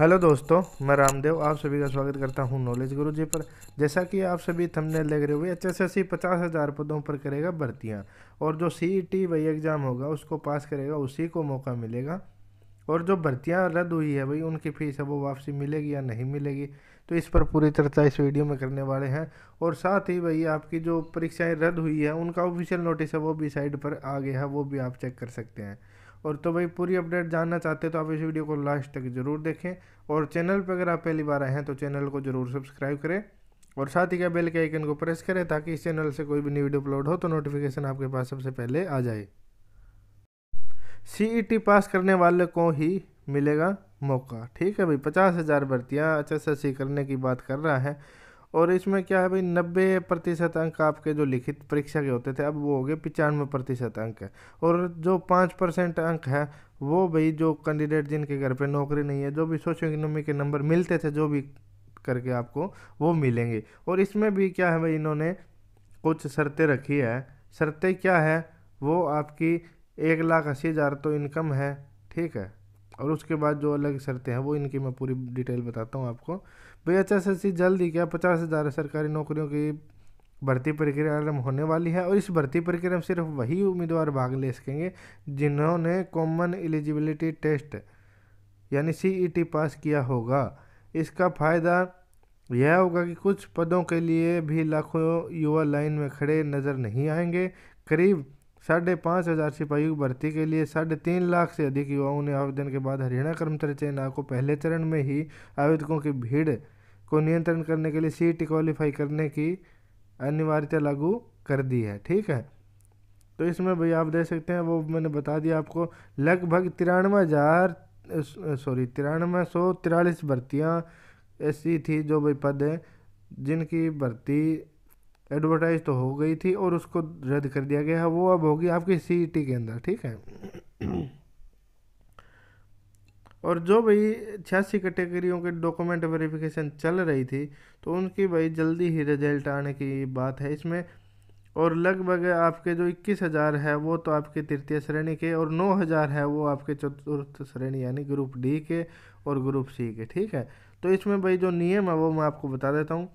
hello दोस्तों मैं रामदेव आप सभी का स्वागत करता हूं नॉलेज गुरु जी पर जैसा कि आप सभी थंबनेल देख रहे हुए एच एस एस सी पचास हज़ार पदों पर करेगा भर्तियां और जो सी ई टी वही एग्ज़ाम होगा उसको पास करेगा उसी को मौका मिलेगा और जो भर्तियां रद्द हुई है भाई उनकी फ़ीस है वो वापसी मिलेगी या नहीं मिलेगी तो इस पर पूरी चर्चा इस वीडियो में करने वाले हैं और साथ ही भाई आपकी जो परीक्षाएँ रद्द हुई है उनका ऑफिशियल नोटिस है वो भी साइड पर आ गया है वो भी आप चेक कर सकते हैं और तो भाई पूरी अपडेट जानना चाहते हो तो आप इस वीडियो को लास्ट तक ज़रूर देखें और चैनल पर अगर आप पहली बार आए हैं तो चैनल को ज़रूर सब्सक्राइब करें और साथ ही क्या बेल के आइकन को प्रेस करें ताकि इस चैनल से कोई भी न्यू वीडियो अपलोड हो तो नोटिफिकेशन आपके पास सबसे पहले आ जाए सी e पास करने वाले को ही मिलेगा मौका ठीक है भाई पचास हज़ार भर्तियाँ एच करने की बात कर रहा है और इसमें क्या है भाई नब्बे प्रतिशत अंक आपके जो लिखित परीक्षा के होते थे अब वो हो गए पचानवे प्रतिशत अंक है और जो पाँच परसेंट अंक है वो भाई जो कैंडिडेट जिनके घर पे नौकरी नहीं है जो भी सोशो इकोनॉमी के नंबर मिलते थे जो भी करके आपको वो मिलेंगे और इसमें भी क्या है भाई इन्होंने कुछ शर्तें रखी है शर्तें क्या है वो आपकी एक लाख अस्सी हज़ार तो इनकम है ठीक है और उसके बाद जो अलग शर्तें हैं वो इनकी मैं पूरी डिटेल बताता हूँ आपको भैया अच्छा एस सी जल्द ही क्या पचास हज़ार सरकारी नौकरियों की भर्ती प्रक्रिया आरम्भ होने वाली है और इस भर्ती प्रक्रिया में सिर्फ वही उम्मीदवार भाग ले सकेंगे जिन्होंने कॉमन एलिजिबिलिटी टेस्ट यानी सी e पास किया होगा इसका फ़ायदा यह होगा कि कुछ पदों के लिए भी लाखों युवा लाइन में खड़े नज़र नहीं आएंगे करीब साढ़े पाँच हज़ार सिपाहियों की भर्ती के लिए साढ़े तीन लाख से अधिक युवाओं ने आवेदन के बाद हरियाणा कर्मचारी चयन आयोग को पहले चरण में ही आवेदकों की भीड़ को नियंत्रण करने के लिए सीट क्वालिफाई करने की अनिवार्यता लागू कर दी है ठीक है तो इसमें भाई आप देख सकते हैं वो मैंने बता दिया आपको लगभग तिरानवे हज़ार सॉरी तिरानवे सौ तिरालीस भर्तियाँ ऐसी थी जो भाई पद हैं जिनकी भर्ती एडवर्टाइज तो हो गई थी और उसको रद्द कर दिया गया है वो अब होगी आपकी सी e के अंदर ठीक है और जो भाई छियासी कैटेगरियों के डॉक्यूमेंट वेरिफिकेशन चल रही थी तो उनकी भाई जल्दी ही रिजल्ट आने की बात है इसमें और लगभग आपके जो इक्कीस हज़ार है वो तो आपके तृतीय श्रेणी के और नौ हज़ार है वो आपके चतुर्थ श्रेणी यानी ग्रुप डी के और ग्रुप सी के ठीक है तो इसमें भाई जो नियम है वो मैं आपको बता देता हूँ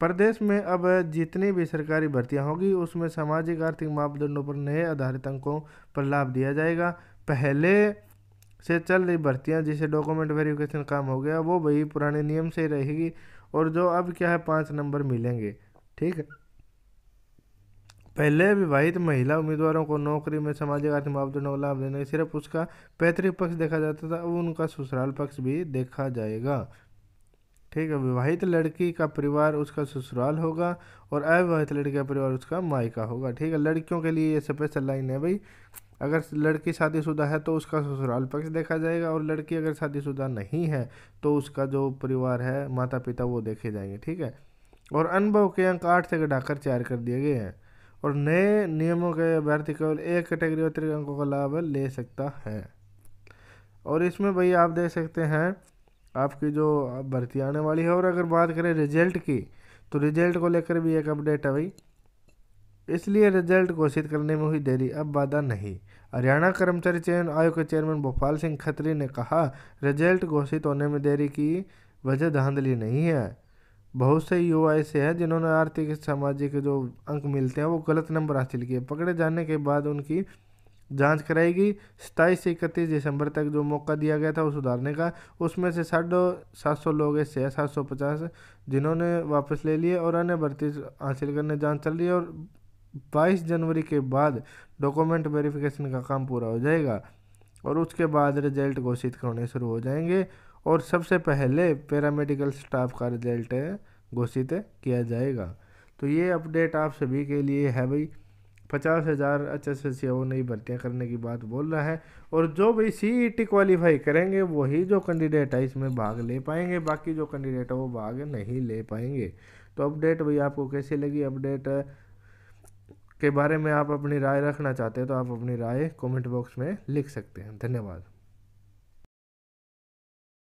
प्रदेश में अब जितनी भी सरकारी भर्तियां होगी उसमें सामाजिक आर्थिक मापदंडों पर नए आधारित अंकों पर लाभ दिया जाएगा पहले से चल रही भर्तियां जिसे डॉक्यूमेंट वेरिफिकेशन काम हो गया वो वही पुराने नियम से रहेगी और जो अब क्या है पाँच नंबर मिलेंगे ठीक है पहले विवाहित महिला उम्मीदवारों को नौकरी में सामाजिक आर्थिक मापदंडों का लाभ देने सिर्फ उसका पैतृक पक्ष देखा जाता था अब उनका ससुराल पक्ष भी देखा जाएगा ठीक है विवाहित लड़की का परिवार उसका ससुराल होगा और अविवाहित लड़की का परिवार उसका मायका होगा ठीक है लड़कियों के लिए ये स्पेशल लाइन है भाई अगर लड़की शादीशुदा है तो उसका ससुराल पक्ष देखा जाएगा और लड़की अगर शादीशुदा नहीं है तो उसका जो परिवार है माता पिता वो देखे जाएंगे ठीक है और अनुभव के अंक आठ से घटाकर चार कर दिए गए हैं और नए नियमों के अभ्यर्थी केवल एक कैटेगरी और अंकों का लाभ ले सकता है और इसमें भाई आप देख सकते हैं आपकी जो भर्ती आने वाली है और अगर बात करें रिजल्ट की तो रिजल्ट को लेकर भी एक अपडेट है भाई इसलिए रिजल्ट घोषित करने में हुई देरी अब बाधा नहीं हरियाणा कर्मचारी चयन आयोग के चेयरमैन भोपाल सिंह खत्री ने कहा रिजल्ट घोषित होने में देरी की वजह धांधली नहीं है बहुत से युवा ऐसे हैं जिन्होंने आर्थिक सामाजिक जो अंक मिलते हैं वो गलत नंबर हासिल किए पकड़े जाने के बाद उनकी जांच कराई गई सताईस से इकतीस दिसंबर तक जो मौका दिया गया था उस सुधारने का उसमें से साढ़ो सात सौ लोग ऐसे हैं सात सौ पचास जिन्होंने वापस ले लिए और अन्य भर्ती हासिल करने जांच चल रही है और बाईस जनवरी के बाद डॉक्यूमेंट वेरिफिकेशन का काम पूरा हो जाएगा और उसके बाद रिजल्ट घोषित करने शुरू हो जाएंगे और सबसे पहले पैरामेडिकल स्टाफ का रिजल्ट घोषित किया जाएगा तो ये अपडेट आप सभी के लिए है भाई पचास हज़ार एच अच्छा एस एस सी वो नई भर्तियाँ करने की बात बोल रहा है और जो भी सी ई टी क्वालिफाई करेंगे वही जो कैंडिडेट है इसमें भाग ले पाएंगे बाकी जो कैंडिडेट है वो भाग नहीं ले पाएंगे तो अपडेट भाई आपको कैसे लगी अपडेट के बारे में आप अपनी राय रखना चाहते हैं तो आप अपनी राय कमेंट बॉक्स में लिख सकते हैं धन्यवाद